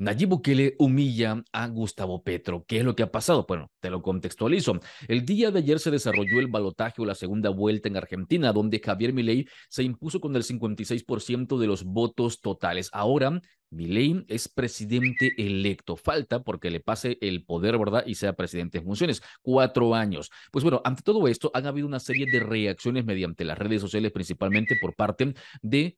Nayib Bukele humilla a Gustavo Petro. ¿Qué es lo que ha pasado? Bueno, te lo contextualizo. El día de ayer se desarrolló el balotaje o la segunda vuelta en Argentina, donde Javier Milei se impuso con el 56% de los votos totales. Ahora, Milei es presidente electo. Falta porque le pase el poder, ¿verdad? Y sea presidente en funciones. Cuatro años. Pues bueno, ante todo esto, han habido una serie de reacciones mediante las redes sociales, principalmente por parte de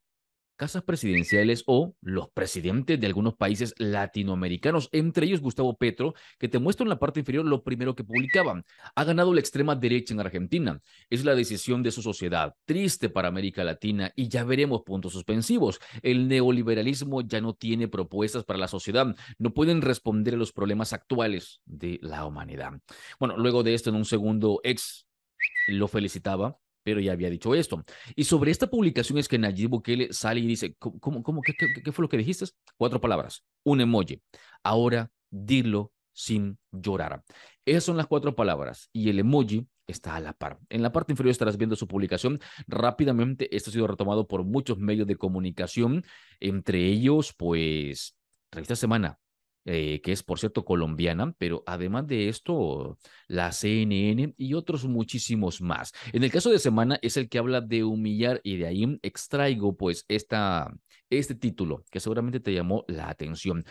casas presidenciales o los presidentes de algunos países latinoamericanos, entre ellos Gustavo Petro, que te muestro en la parte inferior lo primero que publicaban. Ha ganado la extrema derecha en Argentina. Es la decisión de su sociedad, triste para América Latina y ya veremos puntos suspensivos. El neoliberalismo ya no tiene propuestas para la sociedad, no pueden responder a los problemas actuales de la humanidad. Bueno, luego de esto en un segundo ex lo felicitaba pero ya había dicho esto. Y sobre esta publicación es que Nayib Bukele sale y dice, ¿cómo, cómo, qué, fue lo que dijiste? Cuatro palabras, un emoji. Ahora dilo sin llorar. Esas son las cuatro palabras y el emoji está a la par. En la parte inferior estarás viendo su publicación. Rápidamente, esto ha sido retomado por muchos medios de comunicación, entre ellos, pues, Revista Semana, eh, que es por cierto colombiana, pero además de esto, la CNN y otros muchísimos más. En el caso de Semana es el que habla de humillar y de ahí extraigo pues esta, este título que seguramente te llamó la atención.